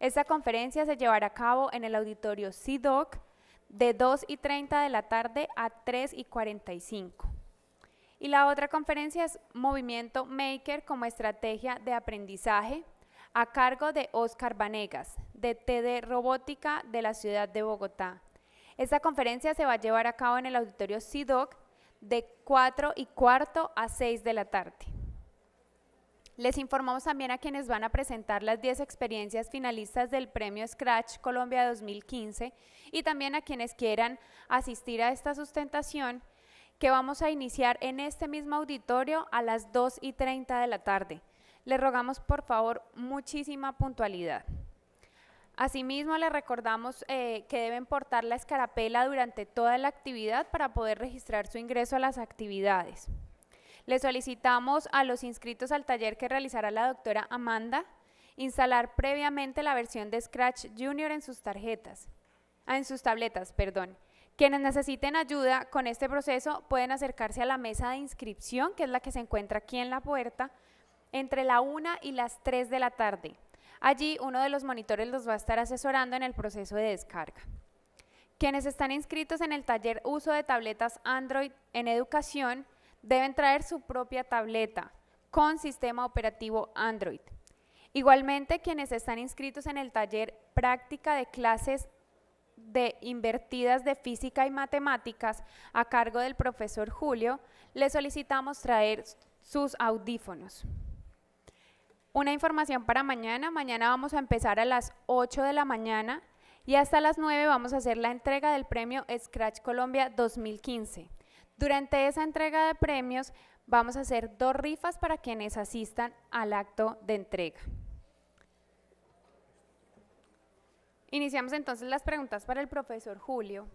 E Esta conferencia se llevará a cabo en el auditorio CIDOC de 2 y 30 de la tarde a 3 y 45. Y la otra conferencia es Movimiento Maker como estrategia de aprendizaje a cargo de Oscar Vanegas, de TD Robótica de la ciudad de Bogotá. Esta conferencia se va a llevar a cabo en el auditorio CIDOC de 4 y cuarto a 6 de la tarde. Les informamos también a quienes van a presentar las 10 experiencias finalistas del Premio Scratch Colombia 2015 y también a quienes quieran asistir a esta sustentación que vamos a iniciar en este mismo auditorio a las 2 y 30 de la tarde. Le rogamos por favor muchísima puntualidad. Asimismo, le recordamos eh, que deben portar la escarapela durante toda la actividad para poder registrar su ingreso a las actividades. Le solicitamos a los inscritos al taller que realizará la doctora Amanda instalar previamente la versión de Scratch Junior en sus tarjetas, ah, en sus tabletas, perdón, quienes necesiten ayuda con este proceso pueden acercarse a la mesa de inscripción, que es la que se encuentra aquí en la puerta, entre la 1 y las 3 de la tarde. Allí uno de los monitores los va a estar asesorando en el proceso de descarga. Quienes están inscritos en el taller Uso de tabletas Android en educación deben traer su propia tableta con sistema operativo Android. Igualmente, quienes están inscritos en el taller Práctica de clases de invertidas de física y matemáticas a cargo del profesor Julio, le solicitamos traer sus audífonos. Una información para mañana, mañana vamos a empezar a las 8 de la mañana y hasta las 9 vamos a hacer la entrega del premio Scratch Colombia 2015. Durante esa entrega de premios vamos a hacer dos rifas para quienes asistan al acto de entrega. Iniciamos entonces las preguntas para el profesor Julio.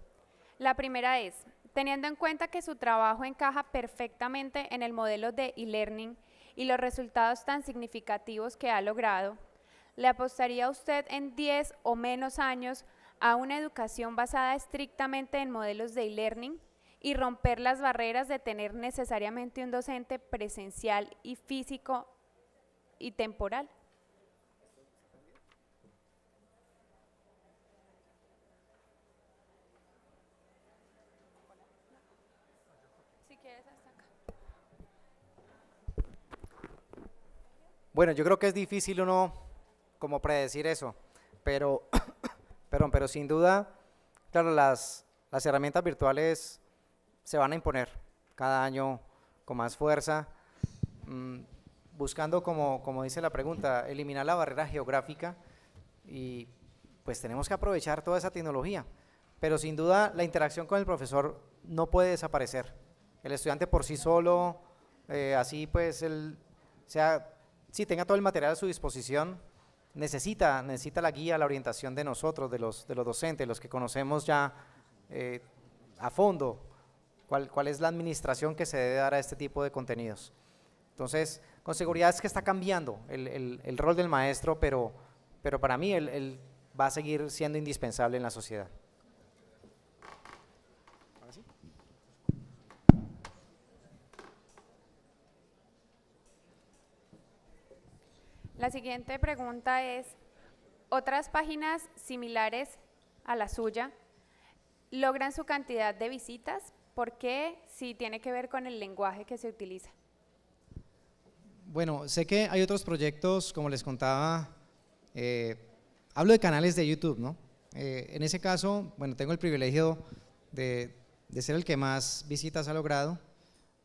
La primera es, teniendo en cuenta que su trabajo encaja perfectamente en el modelo de e-learning y los resultados tan significativos que ha logrado, ¿le apostaría usted en 10 o menos años a una educación basada estrictamente en modelos de e-learning y romper las barreras de tener necesariamente un docente presencial y físico y temporal? Bueno, yo creo que es difícil uno como predecir eso, pero, perdón, pero sin duda, claro, las, herramientas virtuales se van a imponer cada año con más fuerza, mm, buscando, como, dice la pregunta, eliminar la barrera geográfica y pues tenemos que aprovechar toda esa tecnología. Pero sin duda la interacción con el profesor no puede desaparecer. El estudiante por sí solo, eh, así pues él sea sí, tenga todo el material a su disposición, necesita, necesita la guía, la orientación de nosotros, de los, de los docentes, los que conocemos ya eh, a fondo cuál, es la administración que se debe dar a este tipo de contenidos. Entonces, con seguridad es que está cambiando el, rol del maestro, pero, pero para mí él va a seguir siendo indispensable en la sociedad. La siguiente pregunta es, ¿otras páginas similares a la suya logran su cantidad de visitas? ¿Por qué? Si tiene que ver con el lenguaje que se utiliza. Bueno, sé que hay otros proyectos, como les contaba, eh, hablo de canales de YouTube, ¿no? Eh, en ese caso, bueno, tengo el privilegio de, ser el que más visitas ha logrado.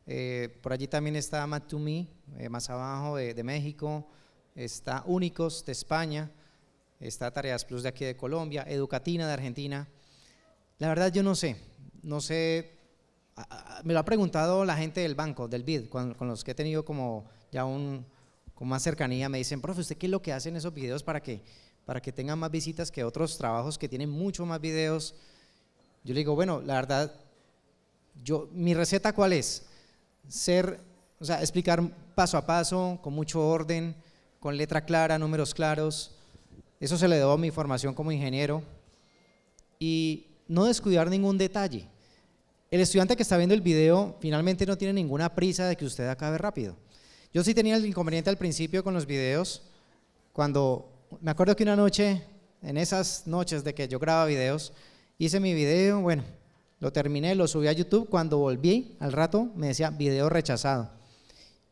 Eh, por allí también está Matumi, más abajo de, de México está Únicos de España, está Tareas Plus de aquí de Colombia, Educatina de Argentina. La verdad yo no sé, no sé, me lo ha preguntado la gente del banco, del BID, con, los que he tenido como ya un, con más cercanía, me dicen, profe, ¿usted qué es lo que hacen esos videos para que, para que tengan más visitas que otros trabajos que tienen mucho más videos? Yo le digo, bueno, la verdad, yo, mi receta cuál es? Ser, o sea, explicar paso a paso, con mucho orden, con letra clara, números claros. Eso se le dio a mi formación como ingeniero. Y no descuidar ningún detalle. El estudiante que está viendo el video finalmente no tiene ninguna prisa de que usted acabe rápido. Yo sí tenía el inconveniente al principio con los videos, cuando me acuerdo que una noche, en esas noches de que yo grababa videos, hice mi video, bueno, lo terminé, lo subí a YouTube, cuando volví al rato me decía video rechazado.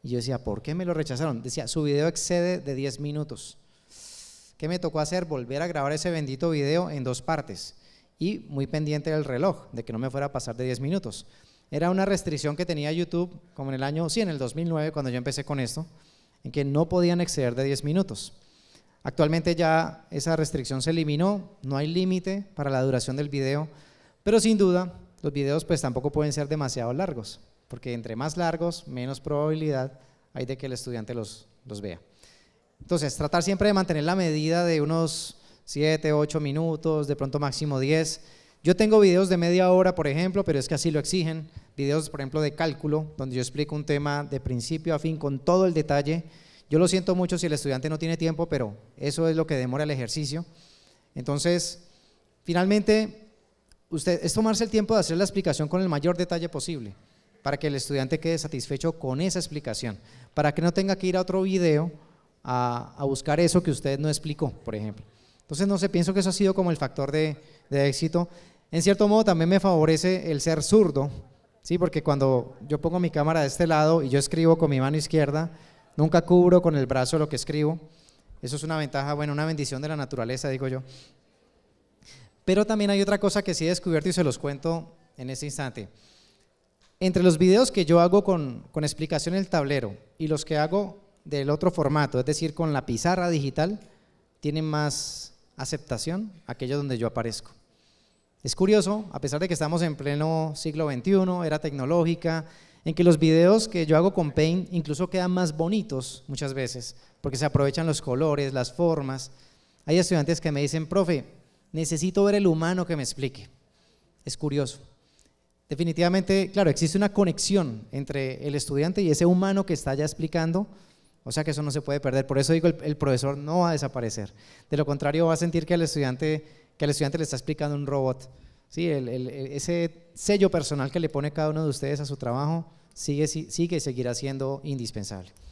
Y yo decía, ¿por qué me lo rechazaron? Decía, su video excede de 10 minutos. ¿Qué me tocó hacer? Volver a grabar ese bendito video en dos partes. Y muy pendiente del reloj, de que no me fuera a pasar de 10 minutos. Era una restricción que tenía YouTube, como en el año, sí, en el 2009, cuando yo empecé con esto, en que no podían exceder de 10 minutos. Actualmente ya esa restricción se eliminó, no hay límite para la duración del video, pero sin duda los videos pues tampoco pueden ser demasiado largos porque entre más largos, menos probabilidad hay de que el estudiante los, los vea. Entonces, tratar siempre de mantener la medida de unos 7, 8 minutos, de pronto máximo 10. Yo tengo videos de media hora, por ejemplo, pero es que así lo exigen. Videos, por ejemplo, de cálculo, donde yo explico un tema de principio a fin con todo el detalle. Yo lo siento mucho si el estudiante no tiene tiempo, pero eso es lo que demora el ejercicio. Entonces, finalmente, usted es tomarse el tiempo de hacer la explicación con el mayor detalle posible para que el estudiante quede satisfecho con esa explicación, para que no tenga que ir a otro video a, buscar eso que usted no explicó, por ejemplo. Entonces, no sé, pienso que eso ha sido como el factor de, éxito. En cierto modo, también me favorece el ser zurdo, ¿sí? porque cuando yo pongo mi cámara de este lado y yo escribo con mi mano izquierda, nunca cubro con el brazo lo que escribo. Eso es una ventaja, bueno, una bendición de la naturaleza, digo yo. Pero también hay otra cosa que sí he descubierto y se los cuento en este instante. Entre los videos que yo hago con, explicación en el tablero y los que hago del otro formato, es decir, con la pizarra digital, tienen más aceptación aquellos donde yo aparezco. Es curioso, a pesar de que estamos en pleno siglo XXI, era tecnológica, en que los videos que yo hago con Paint incluso quedan más bonitos muchas veces, porque se aprovechan los colores, las formas. Hay estudiantes que me dicen, profe, necesito ver el humano que me explique. Es curioso. Definitivamente, claro, existe una conexión entre el estudiante y ese humano que está ya explicando, o sea que eso no se puede perder. Por eso digo, el, profesor no va a desaparecer. De lo contrario, va a sentir que el estudiante, que el estudiante le está explicando un robot. Sí, ese sello personal que le pone cada uno de ustedes a su trabajo sigue, sigue y seguirá siendo indispensable.